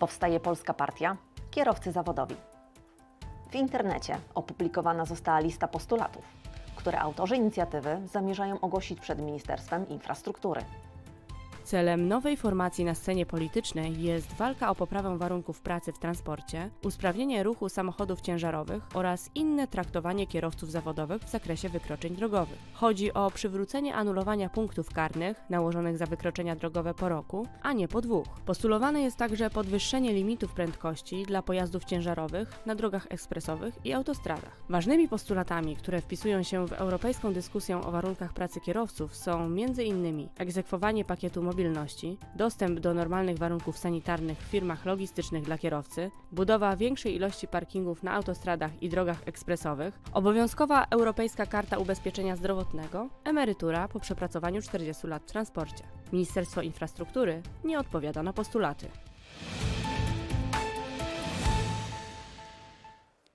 Powstaje Polska Partia Kierowcy Zawodowi. W internecie opublikowana została lista postulatów, które autorzy inicjatywy zamierzają ogłosić przed Ministerstwem Infrastruktury. Celem nowej formacji na scenie politycznej jest walka o poprawę warunków pracy w transporcie, usprawnienie ruchu samochodów ciężarowych oraz inne traktowanie kierowców zawodowych w zakresie wykroczeń drogowych. Chodzi o przywrócenie anulowania punktów karnych nałożonych za wykroczenia drogowe po roku, a nie po dwóch. Postulowane jest także podwyższenie limitów prędkości dla pojazdów ciężarowych na drogach ekspresowych i autostradach. Ważnymi postulatami, które wpisują się w europejską dyskusję o warunkach pracy kierowców są m.in. egzekwowanie pakietu mobilności mobilności, dostęp do normalnych warunków sanitarnych w firmach logistycznych dla kierowcy, budowa większej ilości parkingów na autostradach i drogach ekspresowych, obowiązkowa europejska karta ubezpieczenia zdrowotnego, emerytura po przepracowaniu 40 lat w transporcie. Ministerstwo Infrastruktury nie odpowiada na postulaty.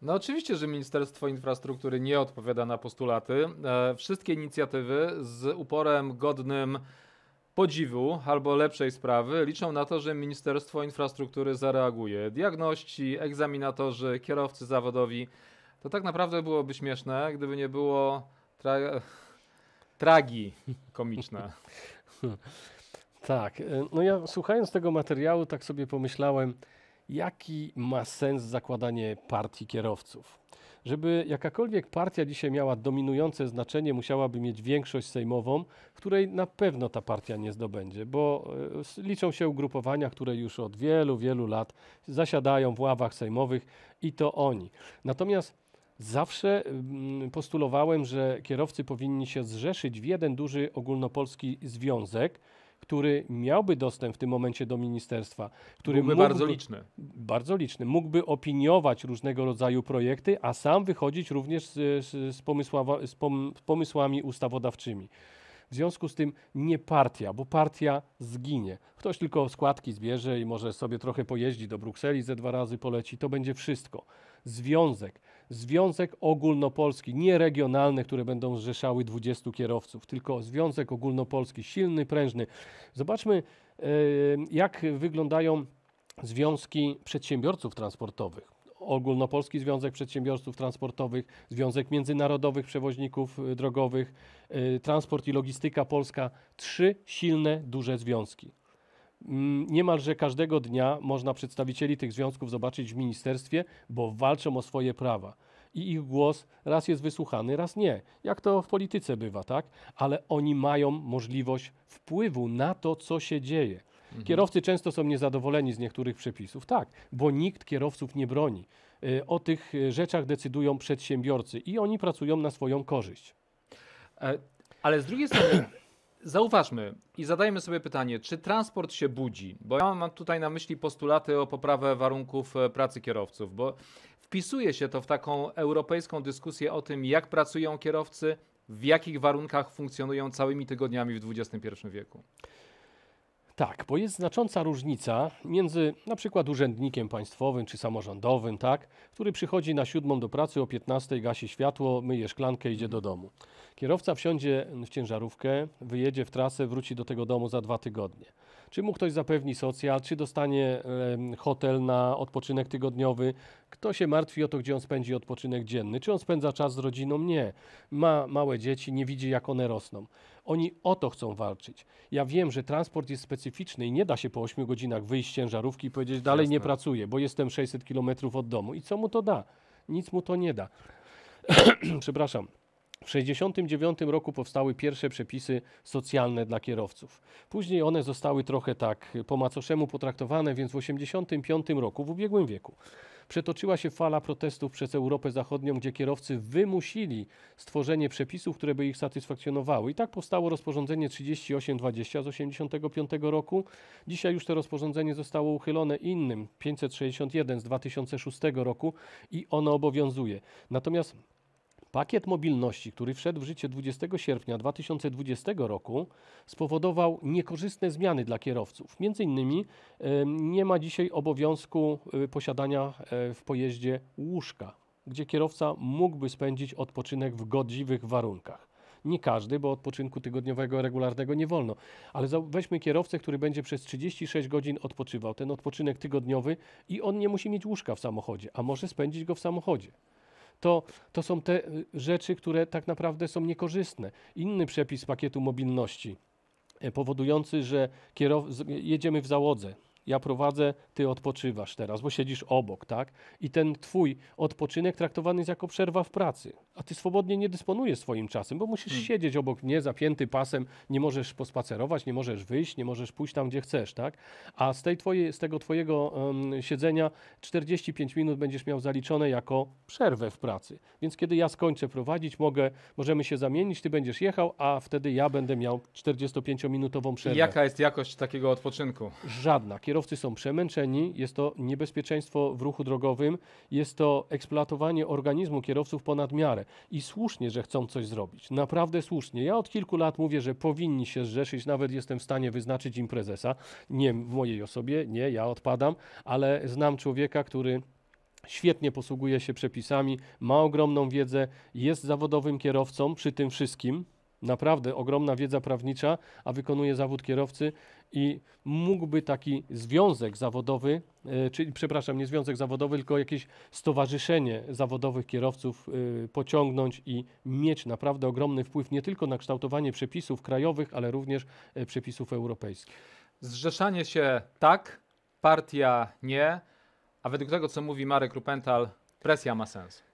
No oczywiście, że Ministerstwo Infrastruktury nie odpowiada na postulaty. E, wszystkie inicjatywy z uporem godnym podziwu albo lepszej sprawy liczą na to, że Ministerstwo Infrastruktury zareaguje. Diagności, egzaminatorzy, kierowcy zawodowi. To tak naprawdę byłoby śmieszne, gdyby nie było tra tragi komiczne. tak. E, no ja słuchając tego materiału, tak sobie pomyślałem, jaki ma sens zakładanie partii kierowców. Żeby jakakolwiek partia dzisiaj miała dominujące znaczenie, musiałaby mieć większość sejmową, której na pewno ta partia nie zdobędzie, bo e, liczą się ugrupowania, które już od wielu, wielu lat zasiadają w ławach sejmowych i to oni. Natomiast Zawsze mm, postulowałem, że kierowcy powinni się zrzeszyć w jeden duży ogólnopolski związek, który miałby dostęp w tym momencie do ministerstwa, który byłby mógłby, bardzo liczny. Bardzo liczny. Mógłby opiniować różnego rodzaju projekty, a sam wychodzić również z, z, z, pomysła, z pom, pomysłami ustawodawczymi. W związku z tym nie partia, bo partia zginie. Ktoś tylko składki zbierze i może sobie trochę pojeździ do Brukseli, ze dwa razy poleci, to będzie wszystko. Związek, Związek Ogólnopolski, nie regionalny, które będą zrzeszały 20 kierowców, tylko Związek Ogólnopolski, silny, prężny. Zobaczmy, e, jak wyglądają związki przedsiębiorców transportowych. Ogólnopolski Związek Przedsiębiorców Transportowych, Związek Międzynarodowych Przewoźników y, Drogowych, y, Transport i Logistyka Polska. Trzy silne, duże związki. Mm, niemalże każdego dnia można przedstawicieli tych związków zobaczyć w ministerstwie, bo walczą o swoje prawa i ich głos raz jest wysłuchany, raz nie. Jak to w polityce bywa, tak? Ale oni mają możliwość wpływu na to, co się dzieje. Mhm. Kierowcy często są niezadowoleni z niektórych przepisów. Tak, bo nikt kierowców nie broni. Y, o tych y, rzeczach decydują przedsiębiorcy i oni pracują na swoją korzyść. E, ale z drugiej strony zauważmy i zadajmy sobie pytanie, czy transport się budzi? Bo ja mam tutaj na myśli postulaty o poprawę warunków e, pracy kierowców, bo wpisuje się to w taką europejską dyskusję o tym, jak pracują kierowcy, w jakich warunkach funkcjonują całymi tygodniami w XXI wieku. Tak, bo jest znacząca różnica między na przykład urzędnikiem państwowym czy samorządowym, tak, który przychodzi na siódmą do pracy o 15, gasi światło, myje szklankę, idzie do domu. Kierowca wsiądzie w ciężarówkę, wyjedzie w trasę, wróci do tego domu za dwa tygodnie. Czy mu ktoś zapewni socjal, czy dostanie hotel na odpoczynek tygodniowy? Kto się martwi o to, gdzie on spędzi odpoczynek dzienny? Czy on spędza czas z rodziną? Nie. Ma małe dzieci, nie widzi, jak one rosną. Oni o to chcą walczyć. Ja wiem, że transport jest specyficzny i nie da się po 8 godzinach wyjść z ciężarówki i powiedzieć, dalej Jasne. nie pracuję, bo jestem 600 kilometrów od domu. I co mu to da? Nic mu to nie da. Przepraszam. W 1969 roku powstały pierwsze przepisy socjalne dla kierowców. Później one zostały trochę tak po macoszemu potraktowane, więc w 1985 roku, w ubiegłym wieku, przetoczyła się fala protestów przez Europę Zachodnią, gdzie kierowcy wymusili stworzenie przepisów, które by ich satysfakcjonowały. I tak powstało rozporządzenie 3820 z 1985 roku. Dzisiaj już to rozporządzenie zostało uchylone innym 561 z 2006 roku i ono obowiązuje. Natomiast Pakiet mobilności, który wszedł w życie 20 sierpnia 2020 roku, spowodował niekorzystne zmiany dla kierowców. Między innymi nie ma dzisiaj obowiązku y, posiadania e, w pojeździe łóżka, gdzie kierowca mógłby spędzić odpoczynek w godziwych warunkach. Nie każdy, bo odpoczynku tygodniowego regularnego nie wolno. Ale weźmy kierowcę, który będzie przez 36 godzin odpoczywał, ten odpoczynek tygodniowy i on nie musi mieć łóżka w samochodzie, a może spędzić go w samochodzie to, to są te y, rzeczy, które tak naprawdę są niekorzystne. Inny przepis pakietu mobilności e, powodujący, że jedziemy w załodze, ja prowadzę, ty odpoczywasz teraz, bo siedzisz obok, tak? I ten twój odpoczynek traktowany jest jako przerwa w pracy a ty swobodnie nie dysponujesz swoim czasem, bo musisz hmm. siedzieć obok mnie zapięty pasem, nie możesz pospacerować, nie możesz wyjść, nie możesz pójść tam, gdzie chcesz, tak? A z, tej z tego twojego um, siedzenia 45 minut będziesz miał zaliczone jako przerwę w pracy. Więc kiedy ja skończę prowadzić, mogę, możemy się zamienić, ty będziesz jechał, a wtedy ja będę miał 45-minutową przerwę. I jaka jest jakość takiego odpoczynku? Żadna. Kierowcy są przemęczeni, jest to niebezpieczeństwo w ruchu drogowym, jest to eksploatowanie organizmu kierowców ponad miarę i słusznie, że chcą coś zrobić. Naprawdę słusznie. Ja od kilku lat mówię, że powinni się zrzeszyć, nawet jestem w stanie wyznaczyć im prezesa. Nie w mojej osobie, nie, ja odpadam, ale znam człowieka, który świetnie posługuje się przepisami, ma ogromną wiedzę, jest zawodowym kierowcą przy tym wszystkim, Naprawdę ogromna wiedza prawnicza, a wykonuje zawód kierowcy i mógłby taki związek zawodowy, e, czyli przepraszam, nie związek zawodowy, tylko jakieś stowarzyszenie zawodowych kierowców e, pociągnąć i mieć naprawdę ogromny wpływ nie tylko na kształtowanie przepisów krajowych, ale również e, przepisów europejskich. Zrzeszanie się tak, partia nie, a według tego, co mówi Marek Rupental, presja ma sens.